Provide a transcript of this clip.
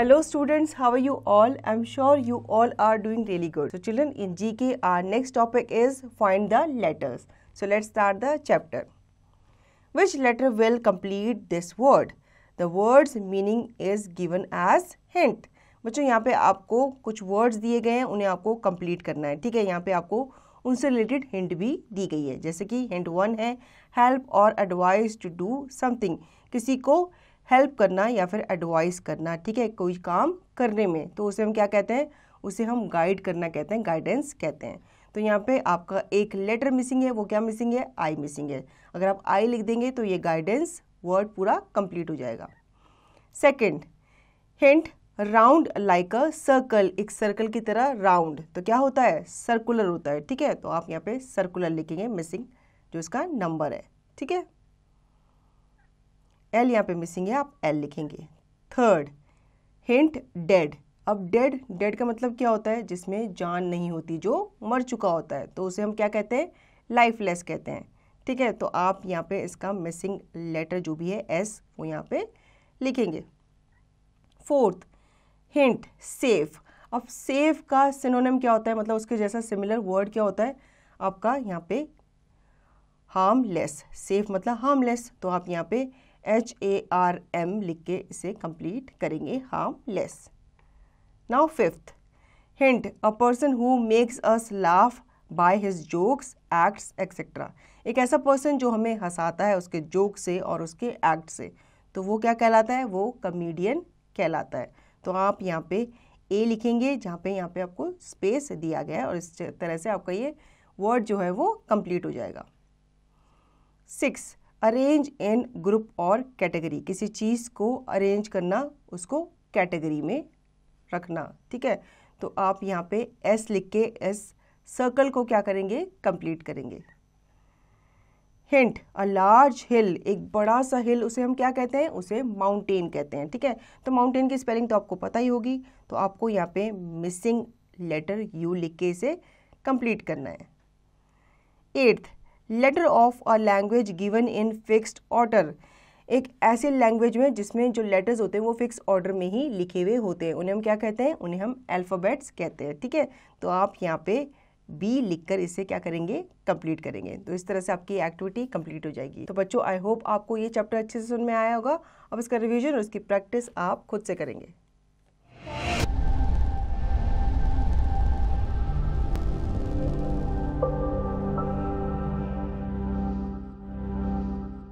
hello students how are you all I am sure you all are doing really good so children in G K R next topic is find the letters so let's start the chapter which letter will complete this word the words meaning is given as hint बच्चों यहाँ पे आपको कुछ words दिए गए हैं उन्हें आपको कंप्लीट करना है ठीक है यहाँ पे आपको उनसे रिलेटेड हिंट भी दी गई है जैसे कि हिंट वन है हेल्प और एडवाइस टू डू समथिंग किसी को हेल्प करना या फिर एडवाइस करना ठीक है कोई काम करने में तो उसे हम क्या कहते हैं उसे हम गाइड करना कहते हैं गाइडेंस कहते हैं तो यहाँ पे आपका एक लेटर मिसिंग है वो क्या मिसिंग है आई मिसिंग है अगर आप आई लिख देंगे तो ये गाइडेंस वर्ड पूरा कंप्लीट हो जाएगा second hint round like a circle एक सर्कल की तरह राउंड तो क्या होता है सर्कुलर होता है ठीक है तो आप यहाँ पे सर्कुलर लिखेंगे मिसिंग जो इसका नंबर है ठीक है एल यहाँ पे मिसिंग है आप एल लिखेंगे थर्ड हिंट डेड अब डेड डेड का मतलब क्या होता है जिसमें जान नहीं होती जो मर चुका होता है तो उसे हम क्या कहते हैं लाइफलेस कहते हैं ठीक है तो आप यहाँ पे इसका मिसिंग लेटर जो भी है एस वो यहाँ पे लिखेंगे फोर्थ हिंट सेफ अब सेफ का सिनोनिम क्या होता है मतलब उसके जैसा सिमिलर वर्ड क्या होता है आपका यहाँ पे हार्मलेस सेफ मतलब हार्मलेस तो आप यहाँ पे एच ए आर एम लिख के इसे कंप्लीट करेंगे harmless now fifth hint a person who makes us laugh by his jokes acts etcetera एक ऐसा पर्सन जो हमें हंसाता है उसके जोक से और उसके एक्ट से तो वो क्या कहलाता है वो कमेडियन कहलाता है तो आप यहाँ पे ए लिखेंगे जहाँ पे यहाँ पे आपको स्पेस दिया गया है और इस तरह से आपका ये वर्ड जो है वो कंप्लीट हो जाएगा सिक्स अरेंज इन ग्रुप और कैटेगरी किसी चीज़ को अरेंज करना उसको कैटेगरी में रखना ठीक है तो आप यहाँ पे एस लिख के एस सर्कल को क्या करेंगे कंप्लीट करेंगे हिंट अ लार्ज हिल एक बड़ा सा हिल उसे हम क्या कहते हैं उसे माउंटेन कहते हैं ठीक है तो माउंटेन की स्पेलिंग तो आपको पता ही होगी तो आपको यहाँ पे मिसिंग लेटर यू लिख के इसे कंप्लीट करना है eighth letter of a language given in fixed order एक ऐसे लैंग्वेज में जिसमें जो लेटर्स होते हैं वो फिक्स ऑर्डर में ही लिखे हुए होते हैं उन्हें हम क्या कहते हैं उन्हें हम अल्फ़ाबेट्स कहते हैं ठीक है तो आप यहाँ पे बी लिखकर इसे क्या करेंगे कंप्लीट करेंगे तो इस तरह से आपकी एक्टिविटी कंप्लीट हो जाएगी तो बच्चों आई होप आपको ये चैप्टर अच्छे से सुन में आया होगा अब इसका रिविजन और उसकी प्रैक्टिस आप खुद से करेंगे